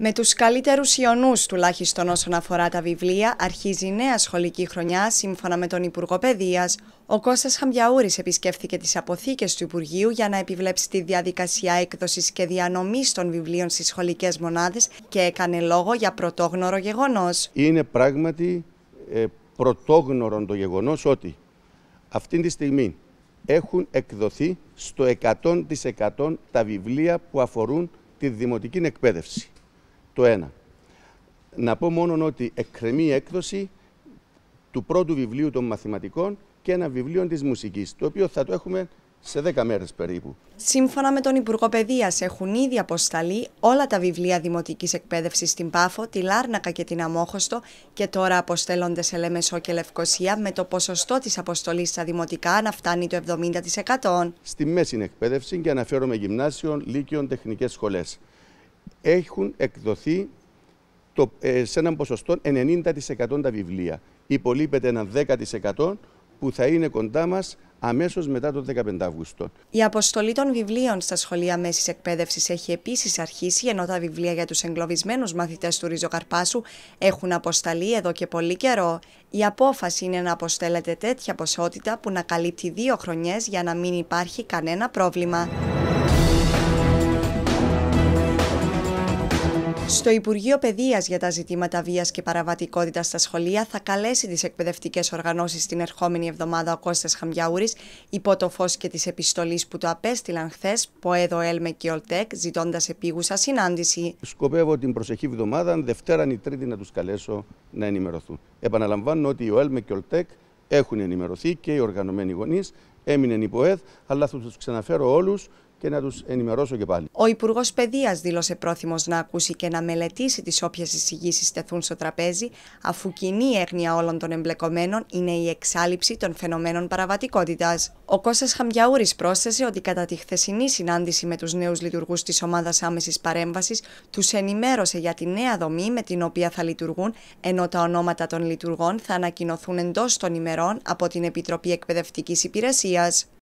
Με τους καλύτερους ιονούς τουλάχιστον όσον αφορά τα βιβλία αρχίζει η νέα σχολική χρονιά σύμφωνα με τον Υπουργό Παιδείας. Ο Κώστας Χαμπιαούρης επισκέφθηκε τις αποθήκες του Υπουργείου για να επιβλέψει τη διαδικασία έκδοσης και διανομής των βιβλίων στις σχολικές μονάδες και έκανε λόγο για πρωτόγνωρο γεγονός. Είναι πράγματι ε, πρωτόγνωρο το γεγονός ότι αυτή τη στιγμή έχουν εκδοθεί στο 100% τα βιβλία που αφορούν τη δημοτική εκπαίδευση το ένα. Να πω μόνο ότι εκκρεμεί η έκδοση του πρώτου βιβλίου των μαθηματικών και ένα βιβλίο της μουσικής, το οποίο θα το έχουμε σε 10 μέρες περίπου. Σύμφωνα με τον Υπουργό Παιδείας έχουν ήδη αποσταλεί όλα τα βιβλία δημοτικής εκπαίδευσης στην Πάφο, τη Λάρνακα και την Αμόχωστο και τώρα αποστέλλονται σε Λεμεσό και Λευκοσία με το ποσοστό της αποστολής στα δημοτικά να φτάνει το 70%. Στη μέση εκπαίδευση και αναφέρομαι γυμνάσιων, λύκειων, τεχνικές σχολές έχουν εκδοθεί το, ε, σε έναν ποσοστό 90% τα βιβλία. Υπολείπεται ένα 10% που θα είναι κοντά μας αμέσως μετά τον 15 Αυγούστο. Η αποστολή των βιβλίων στα σχολεία μέσης εκπαίδευσης έχει επίσης αρχίσει, ενώ τα βιβλία για τους εγκλωβισμένους μαθητές του Ριζοκαρπάσου έχουν αποσταλεί εδώ και πολύ καιρό. Η απόφαση είναι να αποστέλλεται τέτοια ποσότητα που να καλύπτει δύο χρονιές για να μην υπάρχει κανένα πρόβλημα. Στο Υπουργείο Παιδείας για τα ζητήματα βίας και παραβατικότητας στα σχολεία θα καλέσει τις εκπαιδευτικές οργανώσεις την ερχόμενη εβδομάδα ο Κώστας Χαμιαούρης υπό το φως και της επιστολής που το απέστειλαν χθες Ποέδο Έλμε και Ολτέκ ζητώντας επίγουσα συνάντηση. Σκοπεύω την προσεχή εβδομάδα, Δευτέρα ή Τρίτη να τους καλέσω να ενημερωθούν. Επαναλαμβάνω ότι ο Έλμε και Ολτέκ έχουν ενημερωθεί και οι οργανωμένοι γονείς έμεινε υπό αλλά θα τους ξαναφέρω όλους και να τους ενημερώσω και πάλι. Ο Υπουργός Παιδείας δήλωσε πρόθυμος να ακούσει και να μελετήσει τις όποιες εισηγήσεις τεθούν στο τραπέζι, αφού κοινή έγνοια όλων των εμπλεκομένων είναι η εξάλληψη των φαινομένων παραβατικότητας. Ο Κώστας Χαμπιαούρη πρόσθεσε ότι κατά τη χθεσινή συνάντηση με τους νέους λειτουργούς της ομάδας άμεσης παρέμβασης, τους ενημέρωσε για τη νέα δομή με την οποία θα λειτουργούν, ενώ τα ονόματα των λειτουργών θα ανακοινωθούν εντός των ημερών από την Επιτροπή Εκπαιδευτικής Υπηρεσίας. ideas.